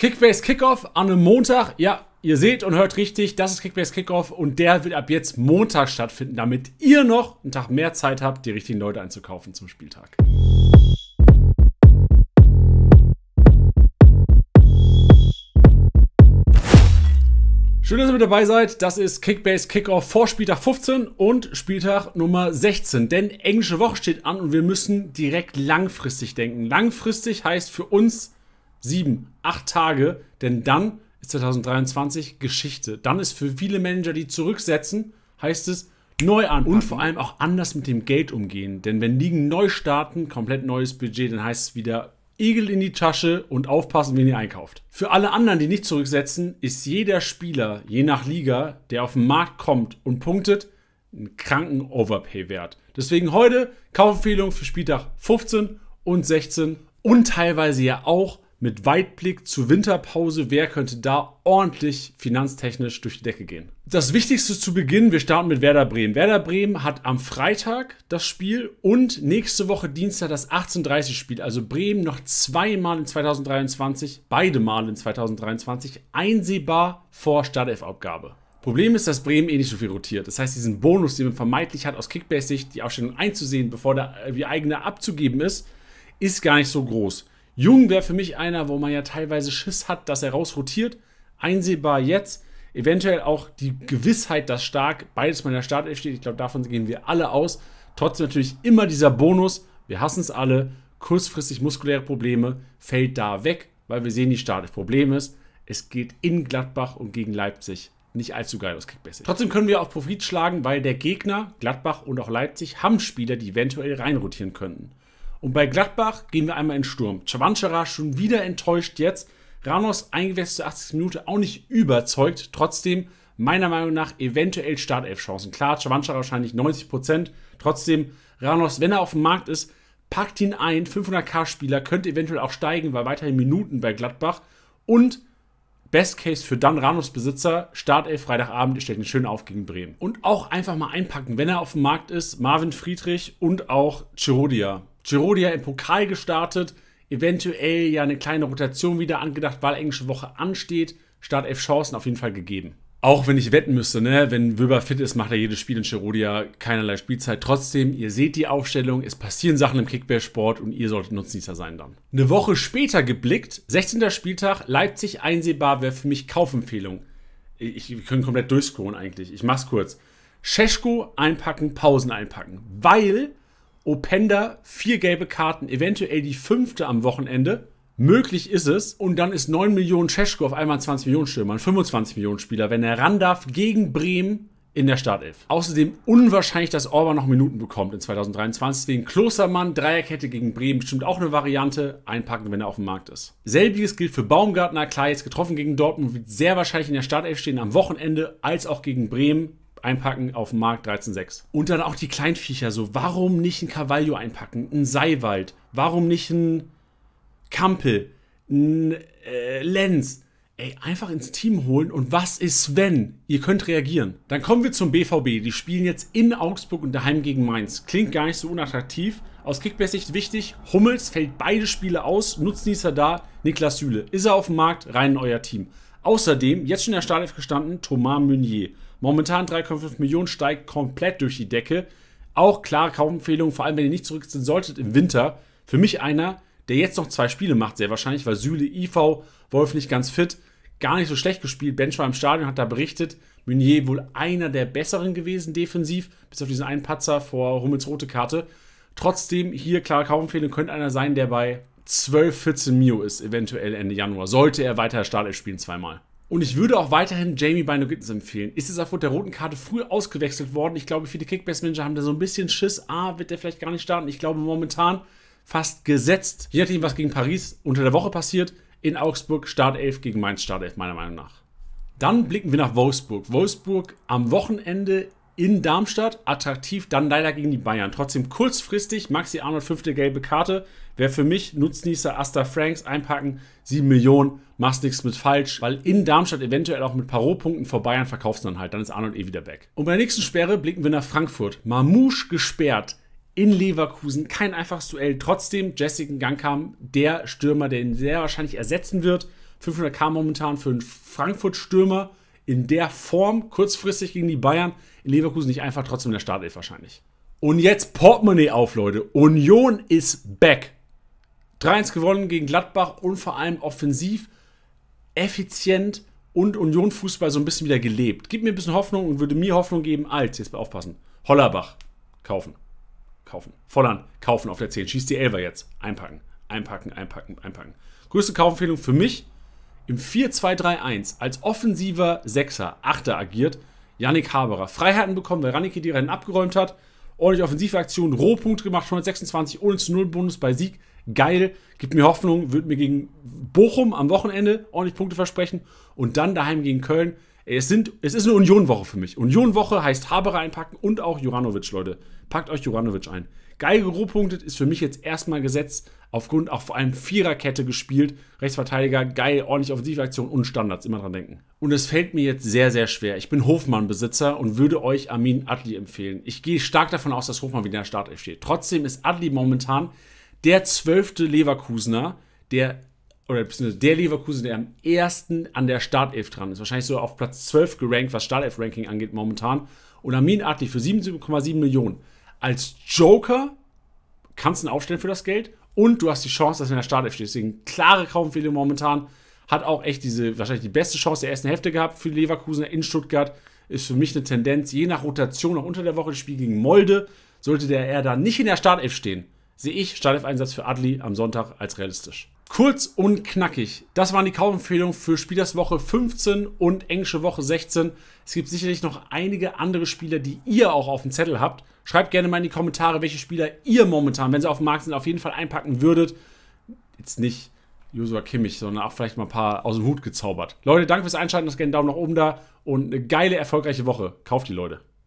Kickbase Kickoff an einem Montag. Ja, ihr seht und hört richtig, das ist Kickbase Kickoff und der wird ab jetzt Montag stattfinden, damit ihr noch einen Tag mehr Zeit habt, die richtigen Leute einzukaufen zum Spieltag. Schön, dass ihr mit dabei seid. Das ist Kickbase Kickoff vor Spieltag 15 und Spieltag Nummer 16. Denn englische Woche steht an und wir müssen direkt langfristig denken. Langfristig heißt für uns sieben, acht Tage, denn dann ist 2023 Geschichte. Dann ist für viele Manager, die zurücksetzen, heißt es neu an. Und vor allem auch anders mit dem Geld umgehen. Denn wenn Ligen neu starten, komplett neues Budget, dann heißt es wieder Igel in die Tasche und aufpassen, wen ihr einkauft. Für alle anderen, die nicht zurücksetzen, ist jeder Spieler, je nach Liga, der auf den Markt kommt und punktet, einen kranken Overpay wert. Deswegen heute Kaufempfehlung für Spieltag 15 und 16 und teilweise ja auch mit Weitblick zur Winterpause, wer könnte da ordentlich finanztechnisch durch die Decke gehen. Das Wichtigste zu Beginn, wir starten mit Werder Bremen. Werder Bremen hat am Freitag das Spiel und nächste Woche Dienstag das 18.30 Spiel. Also Bremen noch zweimal in 2023, beide Male in 2023, einsehbar vor Startelf-Abgabe. Problem ist, dass Bremen eh nicht so viel rotiert. Das heißt, diesen Bonus, den man vermeintlich hat, aus Kickbase-Sicht die Aufstellung einzusehen, bevor der, äh, die eigene abzugeben ist, ist gar nicht so groß. Jung wäre für mich einer, wo man ja teilweise Schiss hat, dass er rausrotiert. Einsehbar jetzt. Eventuell auch die Gewissheit, dass Stark beides mal in der Startelf steht. Ich glaube, davon gehen wir alle aus. Trotzdem natürlich immer dieser Bonus. Wir hassen es alle. Kurzfristig muskuläre Probleme fällt da weg, weil wir sehen, die Startelf Problem ist. Es geht in Gladbach und gegen Leipzig nicht allzu geil aus Kickbase. Trotzdem können wir auch Profit schlagen, weil der Gegner, Gladbach und auch Leipzig, haben Spieler, die eventuell reinrotieren könnten. Und bei Gladbach gehen wir einmal in Sturm. Chavanchara schon wieder enttäuscht jetzt. Ramos eingewechselt zur 80. Minute auch nicht überzeugt. Trotzdem meiner Meinung nach eventuell Startelf-Chancen. Klar, Chavanchara wahrscheinlich 90 Prozent. Trotzdem, Ramos, wenn er auf dem Markt ist, packt ihn ein. 500k-Spieler könnte eventuell auch steigen, weil weiterhin Minuten bei Gladbach. Und Best Case für Dan Ranos Besitzer, Startelf Freitagabend, ihr stellt ihn schön auf gegen Bremen. Und auch einfach mal einpacken, wenn er auf dem Markt ist, Marvin Friedrich und auch Chirodia. Chirodia im Pokal gestartet, eventuell ja eine kleine Rotation wieder angedacht, weil englische Woche ansteht. Startelf Chancen auf jeden Fall gegeben auch wenn ich wetten müsste, ne, wenn Wöber fit ist, macht er jedes Spiel in Cherodia keinerlei Spielzeit. Trotzdem, ihr seht die Aufstellung, es passieren Sachen im Kickbase-Sport und ihr solltet Nutznießer sein dann. Eine Woche später geblickt, 16. Spieltag, Leipzig einsehbar wäre für mich Kaufempfehlung. Ich, ich können komplett durchscrollen eigentlich. Ich mach's kurz. Scheschko einpacken, Pausen einpacken, weil Openda vier gelbe Karten, eventuell die fünfte am Wochenende Möglich ist es. Und dann ist 9 Millionen Cesko auf einmal 20 Millionen Stürmer, 25 Millionen Spieler, wenn er ran darf gegen Bremen in der Startelf. Außerdem unwahrscheinlich, dass Orban noch Minuten bekommt in 2023. Deswegen Klostermann, Dreierkette gegen Bremen, bestimmt auch eine Variante. Einpacken, wenn er auf dem Markt ist. Selbiges gilt für Baumgartner. Klar, jetzt getroffen gegen Dortmund, wird sehr wahrscheinlich in der Startelf stehen am Wochenende, als auch gegen Bremen. Einpacken auf dem Markt 13,6. Und dann auch die Kleinviecher. So, warum nicht ein Carvalho einpacken? Ein Seiwald? Warum nicht ein Kampel, äh, Lenz, ey, einfach ins Team holen und was ist wenn? Ihr könnt reagieren. Dann kommen wir zum BVB. Die spielen jetzt in Augsburg und daheim gegen Mainz. Klingt gar nicht so unattraktiv. Aus Kickbase-Sicht wichtig, Hummels fällt beide Spiele aus, Nutznießer da, Niklas Süle. Ist er auf dem Markt, rein in euer Team. Außerdem, jetzt schon der Startelf gestanden, Thomas Meunier. Momentan 3,5 Millionen steigt komplett durch die Decke. Auch klare Kaufempfehlung, vor allem wenn ihr nicht zurückziehen solltet im Winter. Für mich einer, der jetzt noch zwei Spiele macht, sehr wahrscheinlich, weil Süle, IV, Wolf nicht ganz fit, gar nicht so schlecht gespielt. Bench war im Stadion, hat da berichtet, Meunier wohl einer der besseren gewesen defensiv, bis auf diesen einen Patzer vor Hummels rote Karte. Trotzdem hier klar kaum Empfehlung, könnte einer sein, der bei 12, 14 Mio ist, eventuell Ende Januar, sollte er weiter Startelf spielen zweimal. Und ich würde auch weiterhin Jamie Bino Gittens empfehlen. Ist es aufgrund der roten Karte früh ausgewechselt worden? Ich glaube, viele Kickbase-Manager haben da so ein bisschen Schiss. Ah, wird der vielleicht gar nicht starten? Ich glaube, momentan fast gesetzt, je nachdem, was gegen Paris unter der Woche passiert, in Augsburg Startelf gegen Mainz Startelf, meiner Meinung nach. Dann blicken wir nach Wolfsburg. Wolfsburg am Wochenende in Darmstadt, attraktiv, dann leider gegen die Bayern. Trotzdem kurzfristig, Maxi Arnold, fünfte gelbe Karte. Wer für mich Nutznießer Asta Franks einpacken, 7 Millionen, machst nichts mit falsch, weil in Darmstadt eventuell auch mit paro punkten vor Bayern verkaufst du dann halt, dann ist Arnold eh wieder weg. Und bei der nächsten Sperre blicken wir nach Frankfurt. Mamouche gesperrt in Leverkusen. Kein einfaches Duell. Trotzdem, Jessica Gang kam, der Stürmer, der ihn sehr wahrscheinlich ersetzen wird. 500k momentan für einen Frankfurt-Stürmer in der Form, kurzfristig gegen die Bayern. In Leverkusen nicht einfach, trotzdem in der Startelf wahrscheinlich. Und jetzt Portemonnaie auf, Leute. Union ist back. 3-1 gewonnen gegen Gladbach und vor allem offensiv, effizient und Union-Fußball so ein bisschen wieder gelebt. Gibt mir ein bisschen Hoffnung und würde mir Hoffnung geben, als, jetzt aufpassen, Hollerbach kaufen kaufen. Vollern, kaufen auf der 10. Schießt die 11 jetzt. Einpacken, einpacken, einpacken, einpacken. Größte Kaufempfehlung für mich im 4-2-3-1 als offensiver Sechser, Achter agiert Yannick Haberer. Freiheiten bekommen, weil Rannicki die Rennen abgeräumt hat. Ordentlich offensive Aktion, Rohpunkt gemacht, 126 ohne zu 0 Bonus bei Sieg. Geil, gibt mir Hoffnung, wird mir gegen Bochum am Wochenende ordentlich Punkte versprechen. Und dann daheim gegen Köln es, sind, es ist eine Unionwoche für mich. Unionwoche heißt Haber einpacken und auch Juranovic, Leute. Packt euch Juranovic ein. Geige grob ist für mich jetzt erstmal gesetzt, aufgrund auch vor allem Viererkette gespielt. Rechtsverteidiger, geil, ordentlich Offensivaktion und Standards, immer dran denken. Und es fällt mir jetzt sehr, sehr schwer. Ich bin Hofmann-Besitzer und würde euch Armin Adli empfehlen. Ich gehe stark davon aus, dass Hofmann wieder in der Startelf steht. Trotzdem ist Adli momentan der zwölfte Leverkusener, der oder beziehungsweise der Leverkusen, der am ersten an der Startelf dran ist. Wahrscheinlich so auf Platz 12 gerankt, was Startelf-Ranking angeht momentan. Und Amin Adli für 7,7 Millionen. Als Joker kannst du ihn aufstellen für das Geld und du hast die Chance, dass er in der Startelf steht. Deswegen klare Kaufempfehlung momentan. Hat auch echt diese, wahrscheinlich die beste Chance der ersten Hälfte gehabt für Leverkusen in Stuttgart. Ist für mich eine Tendenz, je nach Rotation, auch unter der Woche, das Spiel gegen Molde, sollte der eher da nicht in der Startelf stehen. Sehe ich Startelf-Einsatz für Adli am Sonntag als realistisch. Kurz und knackig. Das waren die Kaufempfehlungen für Spielerswoche 15 und englische Woche 16. Es gibt sicherlich noch einige andere Spieler, die ihr auch auf dem Zettel habt. Schreibt gerne mal in die Kommentare, welche Spieler ihr momentan, wenn sie auf dem Markt sind, auf jeden Fall einpacken würdet. Jetzt nicht Joshua Kimmich, sondern auch vielleicht mal ein paar aus dem Hut gezaubert. Leute, danke fürs Einschalten. Lasst gerne einen Daumen nach oben da und eine geile, erfolgreiche Woche. Kauft die Leute.